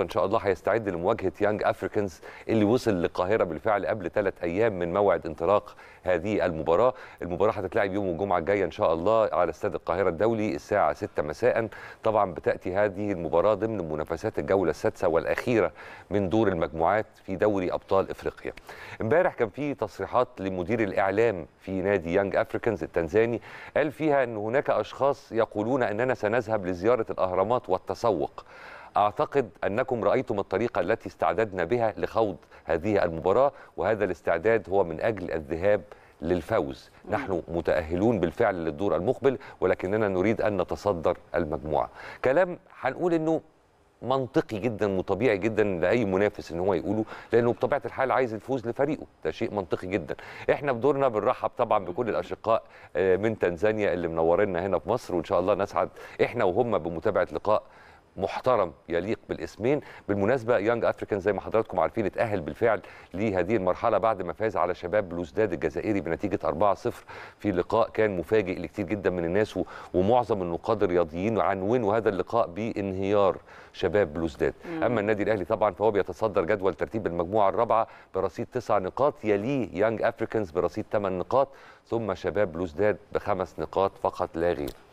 ان شاء الله هيستعد لمواجهه يانج افريكانز اللي وصل للقاهره بالفعل قبل ثلاث ايام من موعد انطلاق هذه المباراه، المباراه هتتلعب يوم الجمعه الجايه ان شاء الله على استاد القاهره الدولي الساعه 6 مساء، طبعا بتاتي هذه المباراه ضمن منافسات الجوله السادسه والاخيره من دور المجموعات في دوري ابطال افريقيا. امبارح كان في تصريحات لمدير الاعلام في نادي يانج افريكانز التنزاني قال فيها ان هناك اشخاص يقولون اننا سنذهب لزياره الاهرامات والتسوق. أعتقد أنكم رأيتم الطريقة التي استعددنا بها لخوض هذه المباراة وهذا الاستعداد هو من أجل الذهاب للفوز نحن متأهلون بالفعل للدور المقبل ولكننا نريد أن نتصدر المجموعة كلام هنقول أنه منطقي جدا وطبيعي جدا لاي منافس ان هو يقوله لانه بطبيعه الحال عايز الفوز لفريقه ده شيء منطقي جدا احنا بدورنا بنرحب طبعا بكل الاشقاء آه، من تنزانيا اللي منورنا هنا في مصر وان شاء الله نسعد احنا وهم بمتابعه لقاء محترم يليق بالاسمين بالمناسبه يانج افريكان زي ما حضراتكم عارفين اتاهل بالفعل لهذه المرحله بعد ما فاز على شباب لوزداد الجزائري بنتيجه 4-0 في لقاء كان مفاجئ لكثير جدا من الناس ومعظم النقاد الرياضيين عنونوا هذا اللقاء بانهيار شباب لوزداد اما النادي الاهلي طبعا فهو بيتصدر جدول ترتيب المجموعه الرابعه برصيد 9 نقاط يليه يانج افريكانز برصيد 8 نقاط ثم شباب لوزداد بخمس نقاط فقط لا غير